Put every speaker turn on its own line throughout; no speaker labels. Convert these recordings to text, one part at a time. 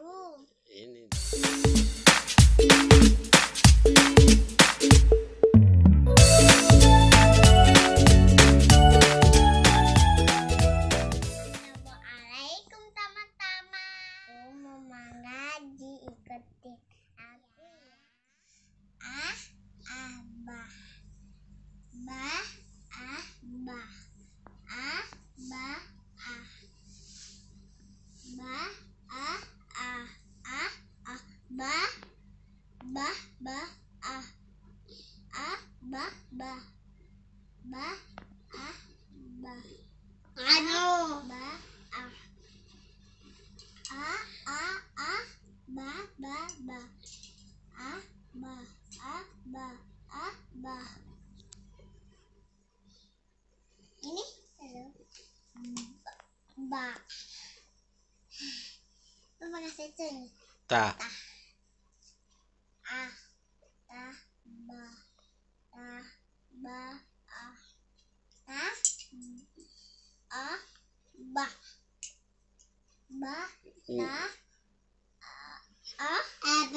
room. Ini. bah ah ah bah bah bah ah bah anu bah ah ah ah ah bah bah bah ah bah ah bah ah bah ini ba Terima kasih, Cung. Ta. Ta. A, b,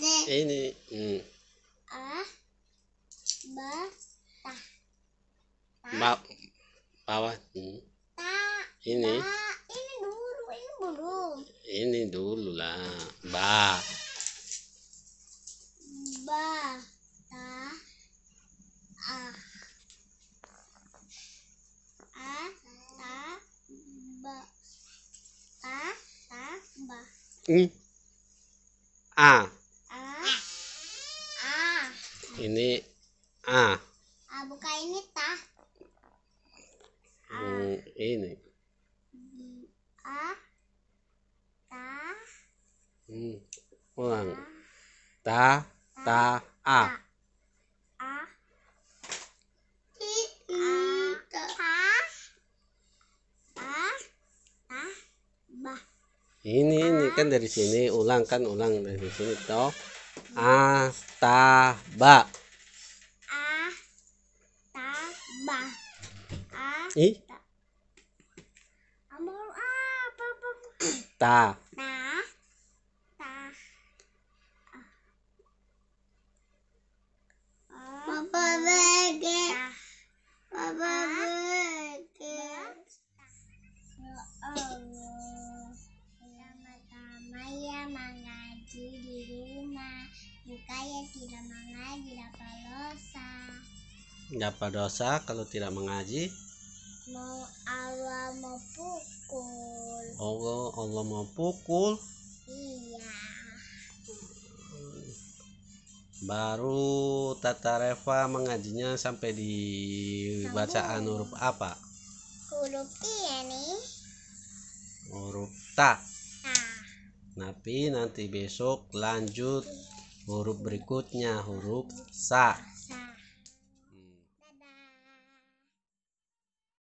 c. ini
hmm. ba bawah hmm. ini ini
dulu ini belum
ini dulu lah ba I A. A.
A. Ini
A. A
buka ini ta.
A. Hmm, ini. A. Ta. Hmm. Ulang. Ta. Ta. A. A. ini ini kan dari sini ulang kan ulang dari sini toh Astaba. Astaba. i ta
hilafal dosa
hilafal dosa kalau tidak mengaji
mau Allah mau pukul
Allah Allah mau pukul iya baru Tata Reva mengajinya sampai di bacaan huruf apa
huruf I ya nih
huruf ta nah. tapi nanti besok lanjut iya. Huruf
berikutnya huruf sa.